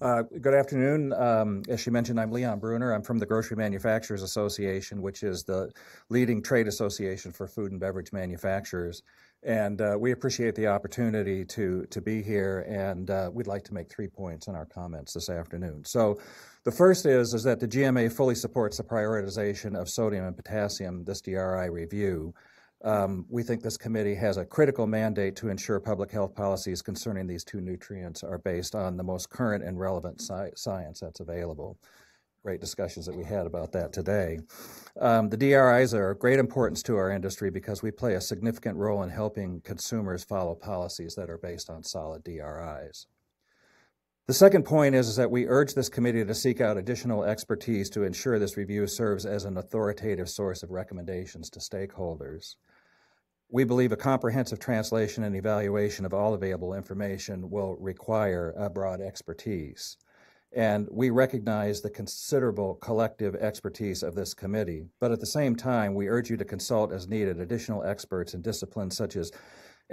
Uh, good afternoon. Um, as she mentioned, I'm Leon Bruner. I'm from the Grocery Manufacturers Association, which is the leading trade association for food and beverage manufacturers. And uh, we appreciate the opportunity to, to be here, and uh, we'd like to make three points in our comments this afternoon. So, the first is, is that the GMA fully supports the prioritization of sodium and potassium, this DRI review. Um, we think this committee has a critical mandate to ensure public health policies concerning these two nutrients are based on the most current and relevant sci- science that's available. Great discussions that we had about that today. Um, the DRIs are of great importance to our industry because we play a significant role in helping consumers follow policies that are based on solid DRIs. The second point is, is, that we urge this committee to seek out additional expertise to ensure this review serves as an authoritative source of recommendations to stakeholders. We believe a comprehensive translation and evaluation of all available information will require a broad expertise. And we recognize the considerable collective expertise of this committee. But at the same time, we urge you to consult as needed additional experts in disciplines such as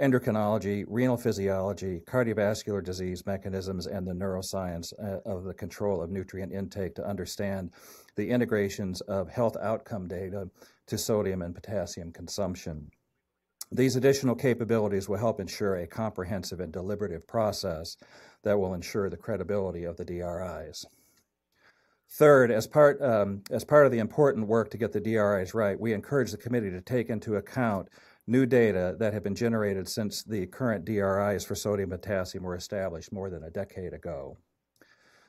endocrinology, renal physiology, cardiovascular disease mechanisms, and the neuroscience uh, of the control of nutrient intake to understand the integrations of health outcome data to sodium and potassium consumption. These additional capabilities will help ensure a comprehensive and deliberative process that will ensure the credibility of the DRIs. Third, as part, um, as part of the important work to get the DRIs right, we encourage the committee to take into account new data that have been generated since the current DRIs for sodium potassium were established more than a decade ago.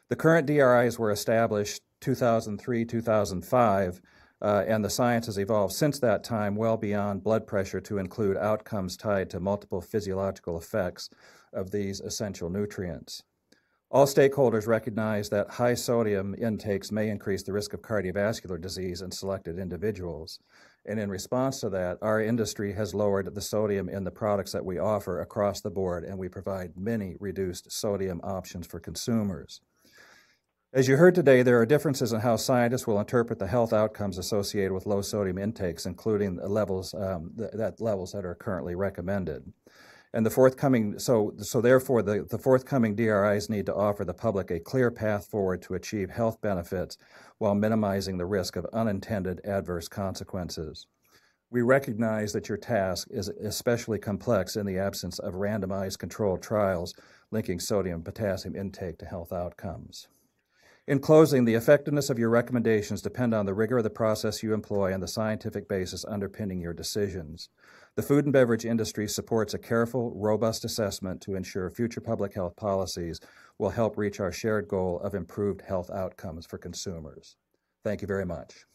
The current DRIs were established 2003 2005 uh, and the science has evolved since that time well beyond blood pressure to include outcomes tied to multiple physiological effects of these essential nutrients. All stakeholders recognize that high sodium intakes may increase the risk of cardiovascular disease in selected individuals. And in response to that, our industry has lowered the sodium in the products that we offer across the board, and we provide many reduced sodium options for consumers. As you heard today, there are differences in how scientists will interpret the health outcomes associated with low sodium intakes, including the levels, um, the, that levels that are currently recommended. And the forthcoming, so, so therefore, the, the forthcoming DRIs need to offer the public a clear path forward to achieve health benefits while minimizing the risk of unintended adverse consequences. We recognize that your task is especially complex in the absence of randomized controlled trials linking sodium potassium intake to health outcomes. In closing, the effectiveness of your recommendations depend on the rigor of the process you employ and the scientific basis underpinning your decisions. The food and beverage industry supports a careful, robust assessment to ensure future public health policies will help reach our shared goal of improved health outcomes for consumers. Thank you very much.